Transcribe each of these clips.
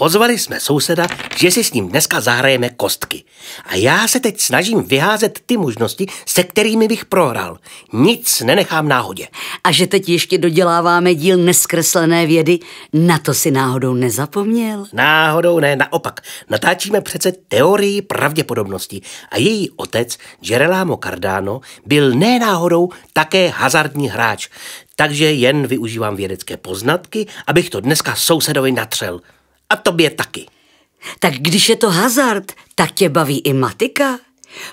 Pozvali jsme souseda, že si s ním dneska zahrajeme kostky. A já se teď snažím vyházet ty možnosti, se kterými bych prohrál. Nic nenechám náhodě. A že teď ještě doděláváme díl neskreslené vědy, na to si náhodou nezapomněl? Náhodou ne, naopak. Natáčíme přece teorii pravděpodobnosti. A její otec, Gerelamo Cardano, byl ne náhodou také hazardní hráč. Takže jen využívám vědecké poznatky, abych to dneska sousedovi natřel. A tobě taky. Tak když je to hazard, tak tě baví i matika?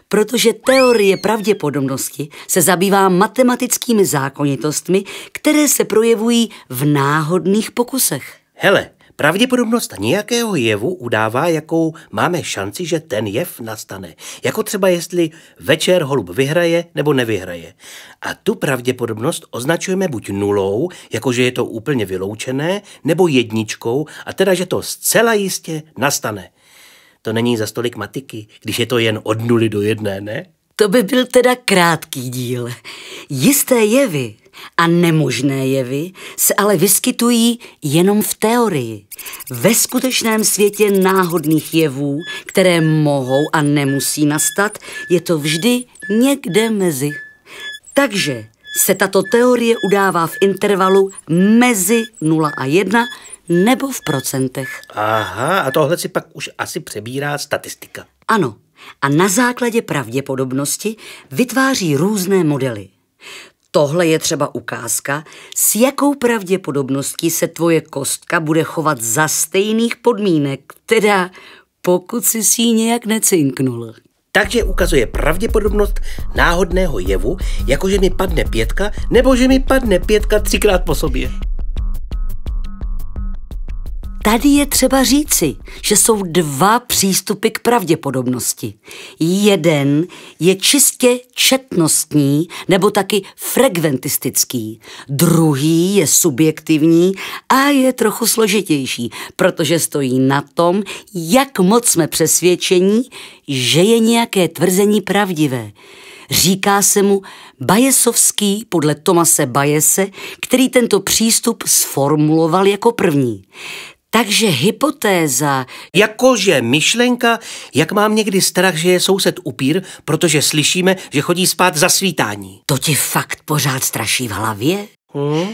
Protože teorie pravděpodobnosti se zabývá matematickými zákonitostmi, které se projevují v náhodných pokusech. Hele, Pravděpodobnost nějakého jevu udává, jakou máme šanci, že ten jev nastane. Jako třeba jestli večer holub vyhraje nebo nevyhraje. A tu pravděpodobnost označujeme buď nulou, jakože je to úplně vyloučené, nebo jedničkou, a teda, že to zcela jistě nastane. To není za stolik matiky, když je to jen od nuly do jedné, ne? To by byl teda krátký díl. Jisté jevy a nemožné jevy se ale vyskytují jenom v teorii. Ve skutečném světě náhodných jevů, které mohou a nemusí nastat, je to vždy někde mezi. Takže se tato teorie udává v intervalu mezi 0 a 1 nebo v procentech. Aha, a tohle si pak už asi přebírá statistika. Ano, a na základě pravděpodobnosti vytváří různé modely. Tohle je třeba ukázka, s jakou pravděpodobností se tvoje kostka bude chovat za stejných podmínek, teda pokud si si ji nějak necinknul. Takže ukazuje pravděpodobnost náhodného jevu, jako že mi padne pětka, nebo že mi padne pětka třikrát po sobě. Tady je třeba říci, že jsou dva přístupy k pravděpodobnosti. Jeden je čistě četnostní nebo taky frekventistický. Druhý je subjektivní a je trochu složitější, protože stojí na tom, jak moc jsme přesvědčení, že je nějaké tvrzení pravdivé. Říká se mu Bajesovský podle Tomase Bajese, který tento přístup sformuloval jako první. Takže hypotéza... Jakože myšlenka, jak mám někdy strach, že je soused upír, protože slyšíme, že chodí spát za svítání. To ti fakt pořád straší v hlavě? Hmm?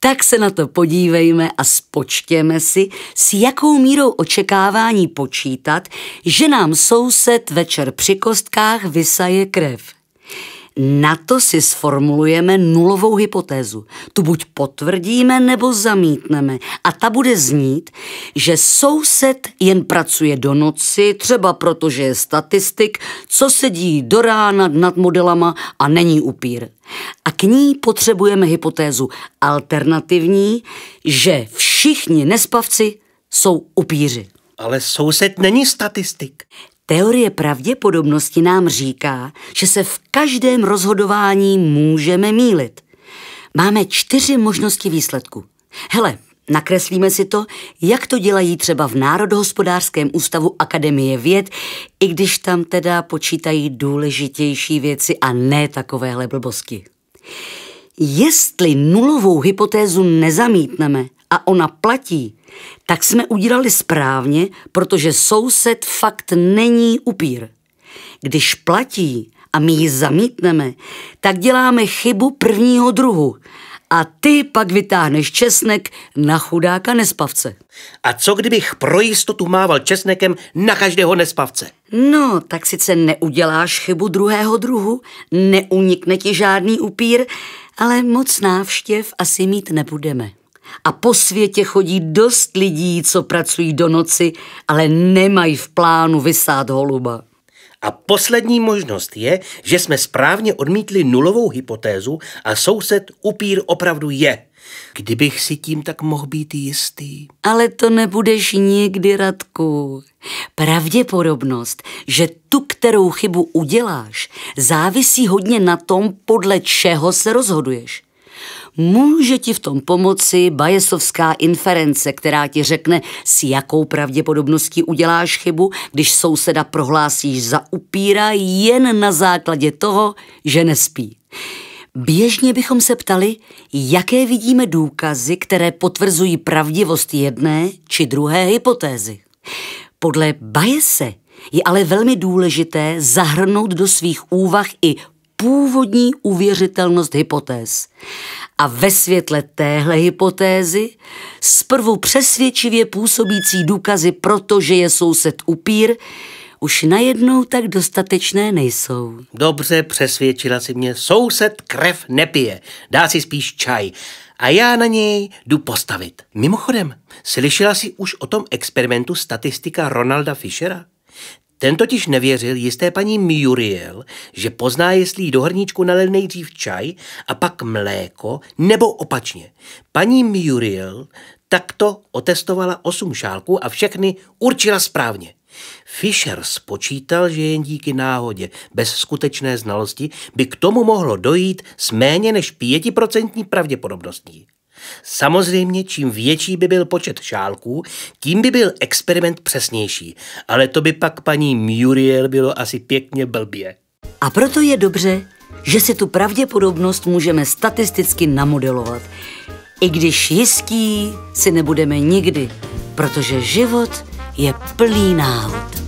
Tak se na to podívejme a spočtěme si, s jakou mírou očekávání počítat, že nám soused večer při kostkách vysaje krev. Na to si sformulujeme nulovou hypotézu. Tu buď potvrdíme nebo zamítneme. A ta bude znít, že soused jen pracuje do noci, třeba protože je statistik, co sedí do rána nad modelama a není upír. A k ní potřebujeme hypotézu alternativní, že všichni nespavci jsou upíři. Ale soused není statistik. Teorie pravděpodobnosti nám říká, že se v každém rozhodování můžeme mílit. Máme čtyři možnosti výsledku. Hele, nakreslíme si to, jak to dělají třeba v Národohospodářském ústavu Akademie věd, i když tam teda počítají důležitější věci a ne takovéhle blbosti. Jestli nulovou hypotézu nezamítneme a ona platí, tak jsme udělali správně, protože soused fakt není upír. Když platí a my ji zamítneme, tak děláme chybu prvního druhu a ty pak vytáhneš česnek na chudáka nespavce. A co kdybych pro jistotu mával česnekem na každého nespavce? No, tak sice neuděláš chybu druhého druhu, neunikne ti žádný upír, ale moc návštěv asi mít nebudeme a po světě chodí dost lidí, co pracují do noci, ale nemají v plánu vysát holuba. A poslední možnost je, že jsme správně odmítli nulovou hypotézu a soused upír opravdu je. Kdybych si tím tak mohl být jistý. Ale to nebudeš nikdy, Radku. Pravděpodobnost, že tu, kterou chybu uděláš, závisí hodně na tom, podle čeho se rozhoduješ. Může ti v tom pomoci Bajesovská inference, která ti řekne, s jakou pravděpodobností uděláš chybu, když souseda prohlásíš za upíra jen na základě toho, že nespí. Běžně bychom se ptali, jaké vidíme důkazy, které potvrzují pravdivost jedné či druhé hypotézy. Podle Bajese je ale velmi důležité zahrnout do svých úvah i původní uvěřitelnost hypotéz. A ve světle téhle hypotézy zprvu přesvědčivě působící důkazy, protože je soused upír, už najednou tak dostatečné nejsou. Dobře, přesvědčila si mě. Soused krev nepije, dá si spíš čaj. A já na něj jdu postavit. Mimochodem, slyšela jsi už o tom experimentu statistika Ronalda Fischera? Ten totiž nevěřil jisté paní Muriel, že pozná, jestli jí do hrníčku nalil nejdřív čaj a pak mléko, nebo opačně. Paní Muriel takto otestovala osm šálků a všechny určila správně. Fischer spočítal, že jen díky náhodě, bez skutečné znalosti, by k tomu mohlo dojít s méně než pětiprocentní pravděpodobností. Samozřejmě, čím větší by byl počet šálků, tím by byl experiment přesnější, ale to by pak paní Muriel bylo asi pěkně blbě. A proto je dobře, že si tu pravděpodobnost můžeme statisticky namodelovat. I když jistí si nebudeme nikdy, protože život je plný náhod.